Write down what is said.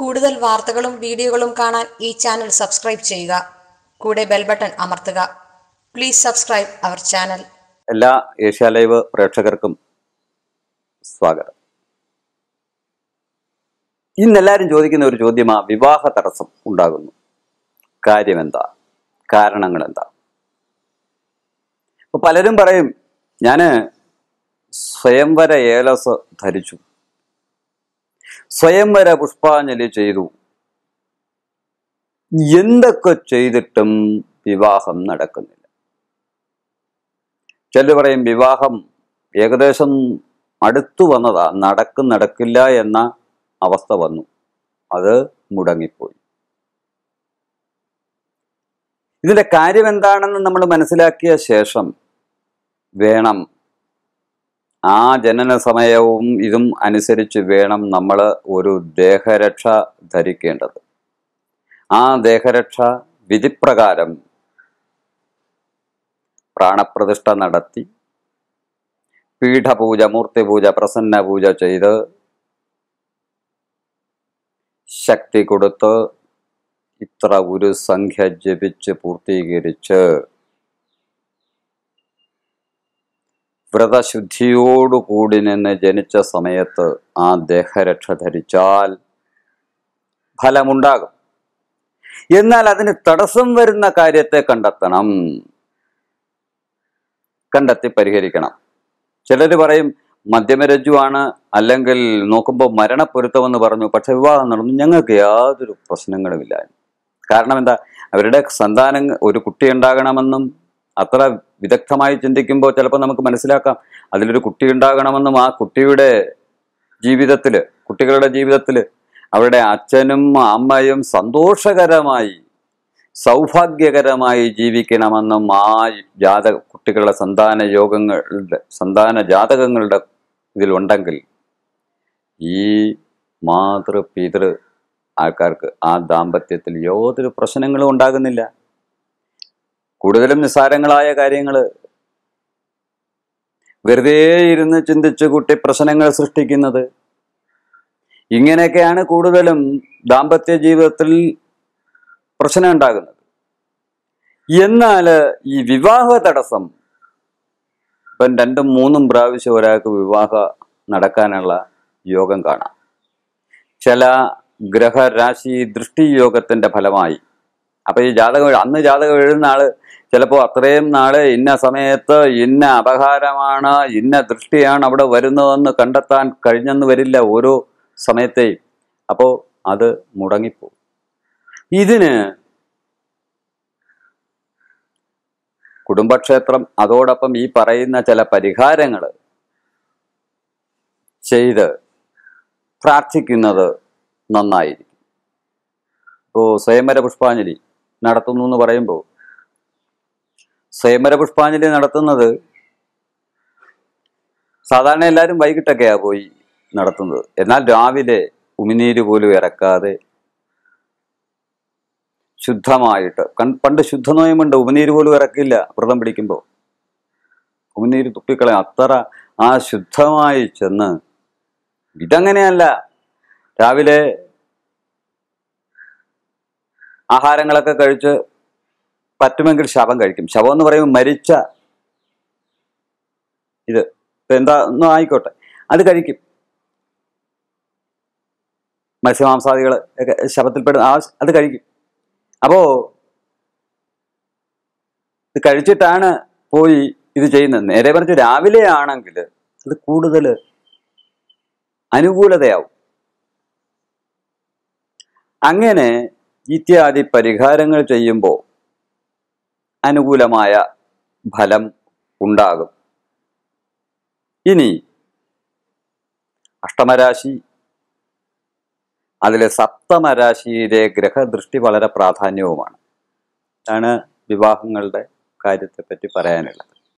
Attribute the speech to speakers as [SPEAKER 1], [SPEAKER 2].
[SPEAKER 1] കൂടുതൽ വാർത്തകളും വീഡിയോകളും കാണാൻ ഈ ചാനൽ സബ്സ്ക്രൈബ് ചെയ്യുക കൂടെ ബെൽ ബട്ടൺ അമർത്തുക പ്ലീസ് സബ്സ്ക്രൈബ് അവർ ചാനൽ എല്ലാ ഏഷ്യ ലൈവ് പ്രേക്ഷകർക്കും സ്വാഗതം ഇന്നെല്ലാവരും ചോദിക്കുന്ന ഒരു ചോദ്യമാ വിവാഹ തടസ്സം ഉണ്ടാകുന്നു കാര്യമെന്താ കാരണങ്ങൾ എന്താ പലരും പറയും ഞാൻ സ്വയംവര ഏലസ് ധരിച്ചു സ്വയംവര പുഷ്പാഞ്ജലി ചെയ്തു എന്തൊക്കെ ചെയ്തിട്ടും വിവാഹം നടക്കുന്നില്ല ചില പറയും വിവാഹം ഏകദേശം അടുത്തു വന്നതാ നടക്കും നടക്കില്ല എന്ന അവസ്ഥ വന്നു അത് മുടങ്ങിപ്പോയി ഇതിന്റെ കാര്യം എന്താണെന്ന് നമ്മൾ മനസ്സിലാക്കിയ ശേഷം വേണം ആ ജനന സമയവും ഇതും അനുസരിച്ച് വേണം നമ്മൾ ഒരു ദേഹരക്ഷ ധരിക്കേണ്ടത് ആ ദേഹരക്ഷ വിധിപ്രകാരം പ്രാണപ്രതിഷ്ഠ നടത്തി പീഠപൂജ മൂർത്തിപൂജ പ്രസന്ന പൂജ ചെയ്ത് ശക്തി കൊടുത്ത് ഇത്ര ഒരു സംഖ്യ ജപിച്ച് പൂർത്തീകരിച്ച് വ്രതശുദ്ധിയോടുകൂടി നിന്ന് ജനിച്ച സമയത്ത് ആ ദേഹരക്ഷ ധരിച്ചാൽ ഫലമുണ്ടാകും എന്നാൽ അതിന് തടസ്സം വരുന്ന കാര്യത്തെ കണ്ടെത്തണം കണ്ടെത്തി പരിഹരിക്കണം ചിലർ പറയും മധ്യമരജ്ജുവാണ് അല്ലെങ്കിൽ നോക്കുമ്പോൾ മരണപ്പൊരുത്തമെന്ന് പറഞ്ഞു പക്ഷെ വിവാഹം നടന്നു ഞങ്ങൾക്ക് യാതൊരു പ്രശ്നങ്ങളുമില്ല കാരണം എന്താ അവരുടെ സന്താനം ഒരു കുട്ടി ഉണ്ടാകണമെന്നും അത്ര വിദഗ്ധമായി ചിന്തിക്കുമ്പോൾ ചിലപ്പോൾ നമുക്ക് മനസ്സിലാക്കാം അതിലൊരു കുട്ടി ഉണ്ടാകണമെന്നും ആ കുട്ടിയുടെ ജീവിതത്തിൽ കുട്ടികളുടെ ജീവിതത്തിൽ അവരുടെ അച്ഛനും അമ്മയും സന്തോഷകരമായി സൗഭാഗ്യകരമായി ജീവിക്കണമെന്നും ആ ജാത കുട്ടികളുടെ സന്താന യോഗങ്ങളുടെ സന്താന ജാതകങ്ങളുടെ ഇതിലുണ്ടെങ്കിൽ ഈ മാതൃ പിതൃ ആൾക്കാർക്ക് ആ ദാമ്പത്യത്തിൽ യാതൊരു പ്രശ്നങ്ങളും ഉണ്ടാകുന്നില്ല കൂടുതലും നിസ്സാരങ്ങളായ കാര്യങ്ങൾ വെറുതെ ഇരുന്ന് ചിന്തിച്ച് കുട്ടി പ്രശ്നങ്ങൾ സൃഷ്ടിക്കുന്നത് ഇങ്ങനെയൊക്കെയാണ് കൂടുതലും ദാമ്പത്യ ജീവിതത്തിൽ പ്രശ്നം ഉണ്ടാകുന്നത് എന്നാൽ ഈ വിവാഹ തടസ്സം ഇപ്പം രണ്ടും മൂന്നും പ്രാവശ്യം ഒരാൾക്ക് വിവാഹ നടക്കാനുള്ള യോഗം കാണാം ചില ഗ്രഹരാശി ദൃഷ്ടിയോഗത്തിൻ്റെ ഫലമായി അപ്പൊ ഈ ജാതകം അന്ന് ജാതകം എഴുതുന്ന ആള് ചിലപ്പോൾ അത്രയും നാള് ഇന്ന സമയത്ത് ഇന്ന അപഹാരമാണ് ഇന്ന ദൃഷ്ടിയാണ് അവിടെ വരുന്നതെന്ന് കണ്ടെത്താൻ കഴിഞ്ഞെന്ന് വരില്ല ഓരോ സമയത്തെയും അപ്പോൾ അത് മുടങ്ങിപ്പോ ഇതിന് കുടുംബക്ഷേത്രം അതോടൊപ്പം ഈ പറയുന്ന ചില പരിഹാരങ്ങൾ ചെയ്ത് പ്രാർത്ഥിക്കുന്നത് നന്നായിരിക്കും ഇപ്പോൾ സ്വയംവര പുഷ്പാഞ്ജലി നടത്തുന്നു എന്ന് പറയുമ്പോൾ സ്വയംവര പുഷ്പാഞ്ജലി നടത്തുന്നത് സാധാരണ എല്ലാവരും വൈകിട്ടൊക്കെയാണ് പോയി നടത്തുന്നത് എന്നാൽ രാവിലെ ഉമിനീര് പോലും ഇറക്കാതെ ശുദ്ധമായിട്ട് കൺ പണ്ട് ശുദ്ധനോയമുണ്ട് ഉമിനീര് പോലും ഇറക്കില്ല വ്രതം പിടിക്കുമ്പോൾ ഉമിനീര് തുപ്പിക്കളെ അത്ര ആ ശുദ്ധമായി ചെന്ന് ഇതങ്ങനെയല്ല രാവിലെ ആഹാരങ്ങളൊക്കെ കഴിച്ച് പറ്റുമെങ്കിൽ ശവം കഴിക്കും ശവം എന്ന് പറയുമ്പോൾ മരിച്ച ഇത് എന്താന്നും ആയിക്കോട്ടെ അത് കഴിക്കും മത്സ്യമാംസാദികൾ ഒക്കെ ശവത്തിൽപ്പെടുന്ന ആ അത് കഴിക്കും അപ്പോൾ ഇത് കഴിച്ചിട്ടാണ് പോയി ഇത് ചെയ്യുന്നത് നേരെ പറഞ്ഞു രാവിലെ ആണെങ്കിൽ അത് കൂടുതൽ അനുകൂലതയാവും അങ്ങനെ ഇത്യാദി പരിഹാരങ്ങൾ ചെയ്യുമ്പോൾ അനുകൂലമായ ഫലം ഉണ്ടാകും ഇനി അഷ്ടമരാശി അതിലെ സപ്തമരാശിയിലെ ഗ്രഹദൃഷ്ടി വളരെ പ്രാധാന്യവുമാണ് ആണ് വിവാഹങ്ങളുടെ കാര്യത്തെപ്പറ്റി പറയാനുള്ളത്